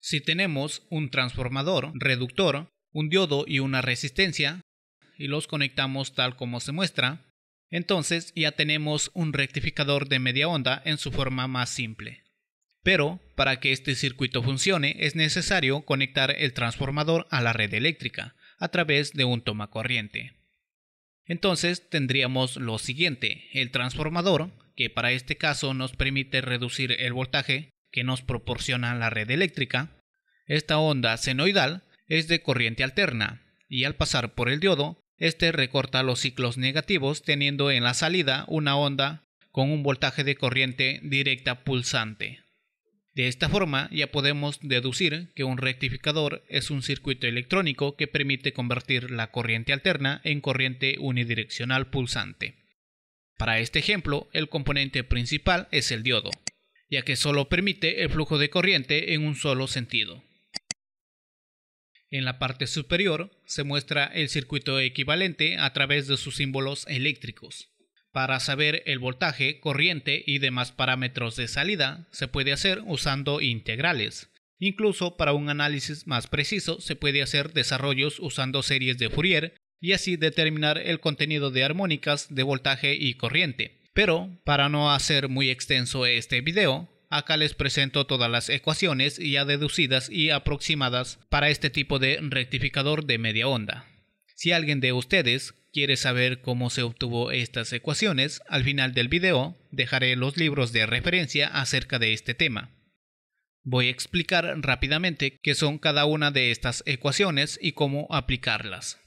Si tenemos un transformador, reductor, un diodo y una resistencia, y los conectamos tal como se muestra, entonces ya tenemos un rectificador de media onda en su forma más simple. Pero para que este circuito funcione es necesario conectar el transformador a la red eléctrica a través de un tomacorriente. Entonces tendríamos lo siguiente, el transformador, que para este caso nos permite reducir el voltaje que nos proporciona la red eléctrica, esta onda senoidal es de corriente alterna y al pasar por el diodo, este recorta los ciclos negativos teniendo en la salida una onda con un voltaje de corriente directa pulsante. De esta forma ya podemos deducir que un rectificador es un circuito electrónico que permite convertir la corriente alterna en corriente unidireccional pulsante. Para este ejemplo, el componente principal es el diodo ya que solo permite el flujo de corriente en un solo sentido. En la parte superior se muestra el circuito equivalente a través de sus símbolos eléctricos. Para saber el voltaje, corriente y demás parámetros de salida, se puede hacer usando integrales. Incluso para un análisis más preciso, se puede hacer desarrollos usando series de Fourier y así determinar el contenido de armónicas de voltaje y corriente. Pero, para no hacer muy extenso este video, acá les presento todas las ecuaciones ya deducidas y aproximadas para este tipo de rectificador de media onda. Si alguien de ustedes quiere saber cómo se obtuvo estas ecuaciones, al final del video dejaré los libros de referencia acerca de este tema. Voy a explicar rápidamente qué son cada una de estas ecuaciones y cómo aplicarlas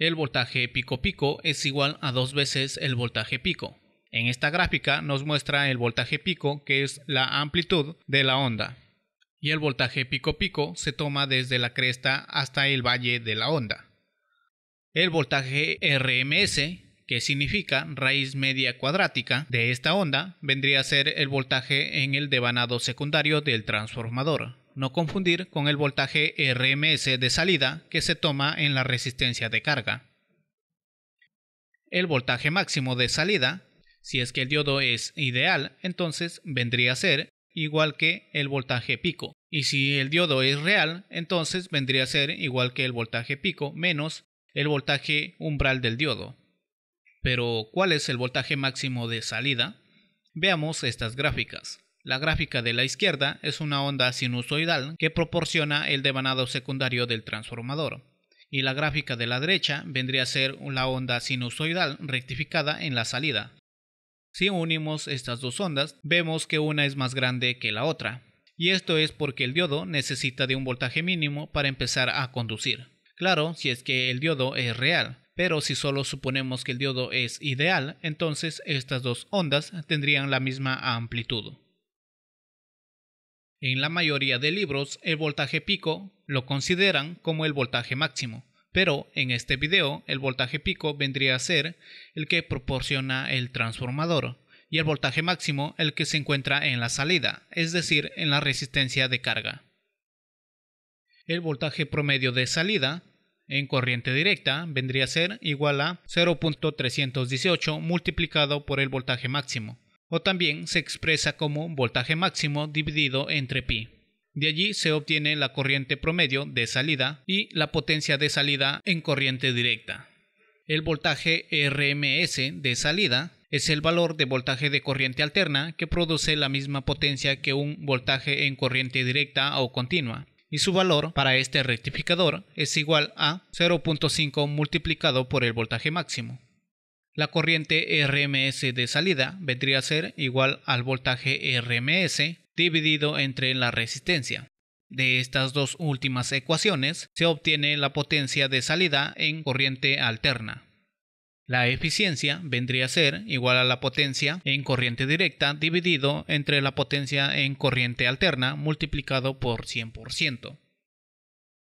el voltaje pico-pico es igual a dos veces el voltaje pico. En esta gráfica nos muestra el voltaje pico, que es la amplitud de la onda. Y el voltaje pico-pico se toma desde la cresta hasta el valle de la onda. El voltaje RMS, que significa raíz media cuadrática de esta onda, vendría a ser el voltaje en el devanado secundario del transformador no confundir con el voltaje RMS de salida que se toma en la resistencia de carga. El voltaje máximo de salida, si es que el diodo es ideal, entonces vendría a ser igual que el voltaje pico. Y si el diodo es real, entonces vendría a ser igual que el voltaje pico menos el voltaje umbral del diodo. Pero, ¿cuál es el voltaje máximo de salida? Veamos estas gráficas. La gráfica de la izquierda es una onda sinusoidal que proporciona el devanado secundario del transformador, y la gráfica de la derecha vendría a ser la onda sinusoidal rectificada en la salida. Si unimos estas dos ondas, vemos que una es más grande que la otra, y esto es porque el diodo necesita de un voltaje mínimo para empezar a conducir. Claro, si es que el diodo es real, pero si solo suponemos que el diodo es ideal, entonces estas dos ondas tendrían la misma amplitud. En la mayoría de libros, el voltaje pico lo consideran como el voltaje máximo, pero en este video el voltaje pico vendría a ser el que proporciona el transformador y el voltaje máximo el que se encuentra en la salida, es decir, en la resistencia de carga. El voltaje promedio de salida en corriente directa vendría a ser igual a 0.318 multiplicado por el voltaje máximo o también se expresa como voltaje máximo dividido entre pi. De allí se obtiene la corriente promedio de salida y la potencia de salida en corriente directa. El voltaje RMS de salida es el valor de voltaje de corriente alterna que produce la misma potencia que un voltaje en corriente directa o continua, y su valor para este rectificador es igual a 0.5 multiplicado por el voltaje máximo. La corriente RMS de salida vendría a ser igual al voltaje RMS dividido entre la resistencia. De estas dos últimas ecuaciones se obtiene la potencia de salida en corriente alterna. La eficiencia vendría a ser igual a la potencia en corriente directa dividido entre la potencia en corriente alterna multiplicado por 100%.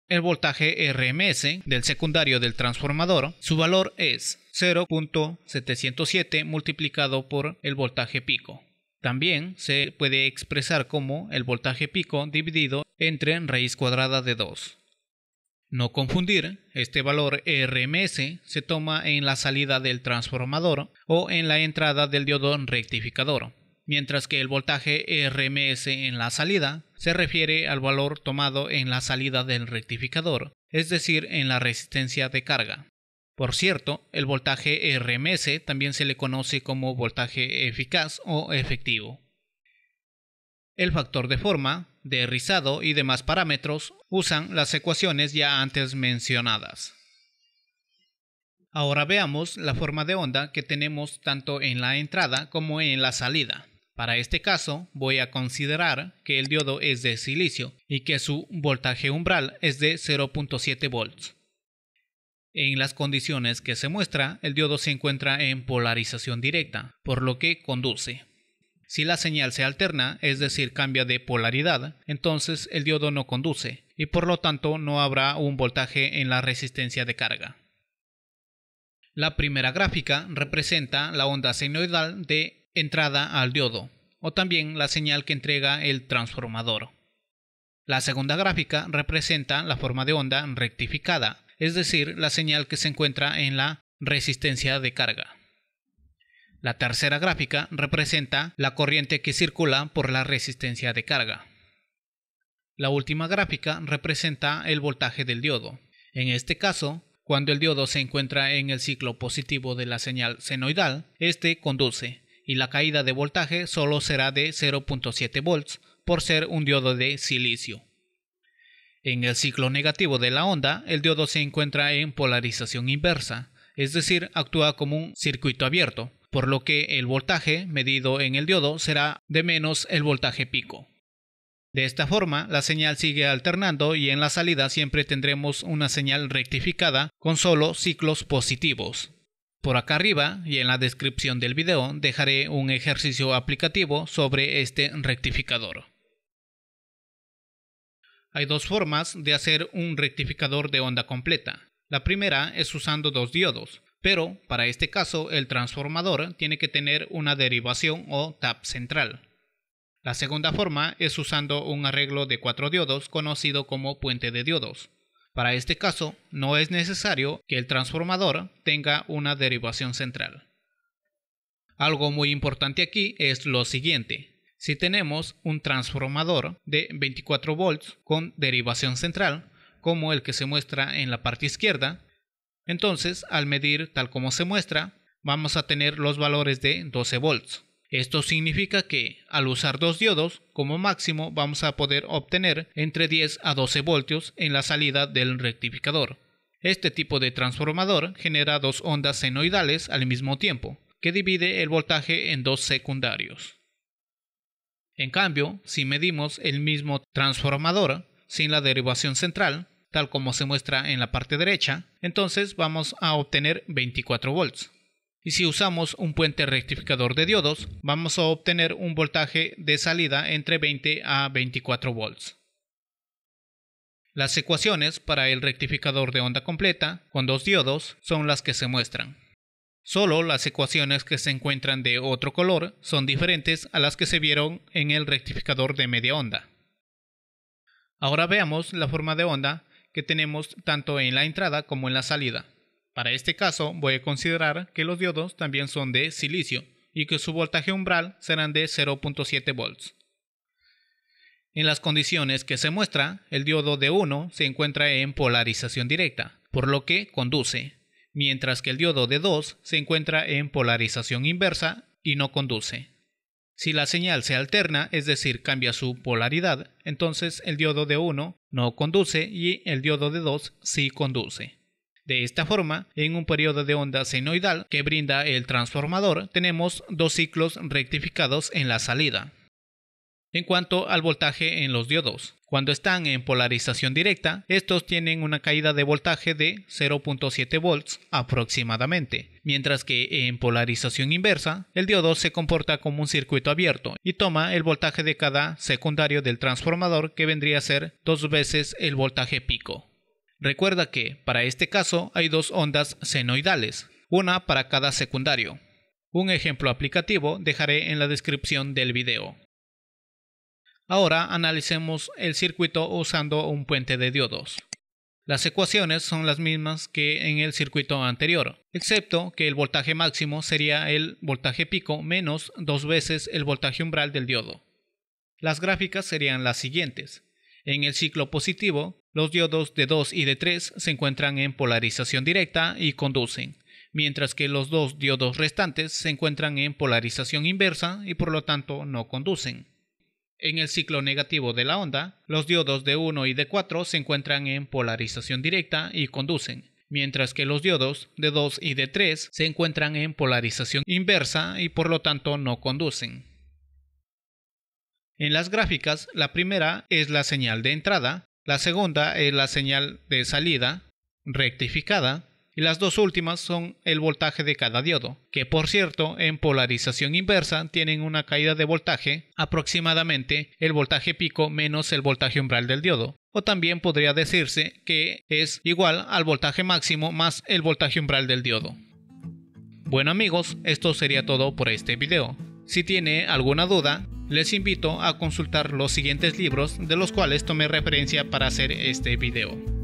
El voltaje RMS del secundario del transformador, su valor es 0.707 multiplicado por el voltaje pico. También se puede expresar como el voltaje pico dividido entre raíz cuadrada de 2. No confundir, este valor RMS se toma en la salida del transformador o en la entrada del diodón rectificador, mientras que el voltaje RMS en la salida se refiere al valor tomado en la salida del rectificador, es decir, en la resistencia de carga. Por cierto, el voltaje RMS también se le conoce como voltaje eficaz o efectivo. El factor de forma, de rizado y demás parámetros usan las ecuaciones ya antes mencionadas. Ahora veamos la forma de onda que tenemos tanto en la entrada como en la salida. Para este caso voy a considerar que el diodo es de silicio y que su voltaje umbral es de 0.7 volts. En las condiciones que se muestra, el diodo se encuentra en polarización directa, por lo que conduce. Si la señal se alterna, es decir, cambia de polaridad, entonces el diodo no conduce, y por lo tanto no habrá un voltaje en la resistencia de carga. La primera gráfica representa la onda senoidal de entrada al diodo, o también la señal que entrega el transformador. La segunda gráfica representa la forma de onda rectificada, es decir, la señal que se encuentra en la resistencia de carga. La tercera gráfica representa la corriente que circula por la resistencia de carga. La última gráfica representa el voltaje del diodo. En este caso, cuando el diodo se encuentra en el ciclo positivo de la señal senoidal, este conduce y la caída de voltaje solo será de 0.7 volts por ser un diodo de silicio. En el ciclo negativo de la onda, el diodo se encuentra en polarización inversa, es decir, actúa como un circuito abierto, por lo que el voltaje medido en el diodo será de menos el voltaje pico. De esta forma, la señal sigue alternando y en la salida siempre tendremos una señal rectificada con solo ciclos positivos. Por acá arriba y en la descripción del video dejaré un ejercicio aplicativo sobre este rectificador. Hay dos formas de hacer un rectificador de onda completa. La primera es usando dos diodos, pero para este caso el transformador tiene que tener una derivación o tap central. La segunda forma es usando un arreglo de cuatro diodos conocido como puente de diodos. Para este caso no es necesario que el transformador tenga una derivación central. Algo muy importante aquí es lo siguiente si tenemos un transformador de 24 volts con derivación central, como el que se muestra en la parte izquierda, entonces al medir tal como se muestra, vamos a tener los valores de 12 volts. Esto significa que al usar dos diodos, como máximo vamos a poder obtener entre 10 a 12 voltios en la salida del rectificador. Este tipo de transformador genera dos ondas senoidales al mismo tiempo, que divide el voltaje en dos secundarios. En cambio, si medimos el mismo transformador sin la derivación central, tal como se muestra en la parte derecha, entonces vamos a obtener 24 volts. Y si usamos un puente rectificador de diodos, vamos a obtener un voltaje de salida entre 20 a 24 volts. Las ecuaciones para el rectificador de onda completa con dos diodos son las que se muestran. Solo las ecuaciones que se encuentran de otro color son diferentes a las que se vieron en el rectificador de media onda. Ahora veamos la forma de onda que tenemos tanto en la entrada como en la salida. Para este caso voy a considerar que los diodos también son de silicio y que su voltaje umbral serán de 0.7 volts. En las condiciones que se muestra, el diodo de 1 se encuentra en polarización directa, por lo que conduce mientras que el diodo de 2 se encuentra en polarización inversa y no conduce. Si la señal se alterna, es decir, cambia su polaridad, entonces el diodo de 1 no conduce y el diodo de 2 sí conduce. De esta forma, en un periodo de onda senoidal que brinda el transformador, tenemos dos ciclos rectificados en la salida. En cuanto al voltaje en los diodos, cuando están en polarización directa, estos tienen una caída de voltaje de 0.7 volts aproximadamente, mientras que en polarización inversa, el diodo se comporta como un circuito abierto y toma el voltaje de cada secundario del transformador que vendría a ser dos veces el voltaje pico. Recuerda que, para este caso, hay dos ondas senoidales, una para cada secundario. Un ejemplo aplicativo dejaré en la descripción del video. Ahora analicemos el circuito usando un puente de diodos. Las ecuaciones son las mismas que en el circuito anterior, excepto que el voltaje máximo sería el voltaje pico menos dos veces el voltaje umbral del diodo. Las gráficas serían las siguientes. En el ciclo positivo, los diodos de 2 y de 3 se encuentran en polarización directa y conducen, mientras que los dos diodos restantes se encuentran en polarización inversa y por lo tanto no conducen. En el ciclo negativo de la onda, los diodos de 1 y de 4 se encuentran en polarización directa y conducen, mientras que los diodos de 2 y de 3 se encuentran en polarización inversa y por lo tanto no conducen. En las gráficas, la primera es la señal de entrada, la segunda es la señal de salida, rectificada, y las dos últimas son el voltaje de cada diodo, que por cierto en polarización inversa tienen una caída de voltaje aproximadamente el voltaje pico menos el voltaje umbral del diodo, o también podría decirse que es igual al voltaje máximo más el voltaje umbral del diodo. Bueno amigos, esto sería todo por este video. Si tiene alguna duda, les invito a consultar los siguientes libros de los cuales tomé referencia para hacer este video.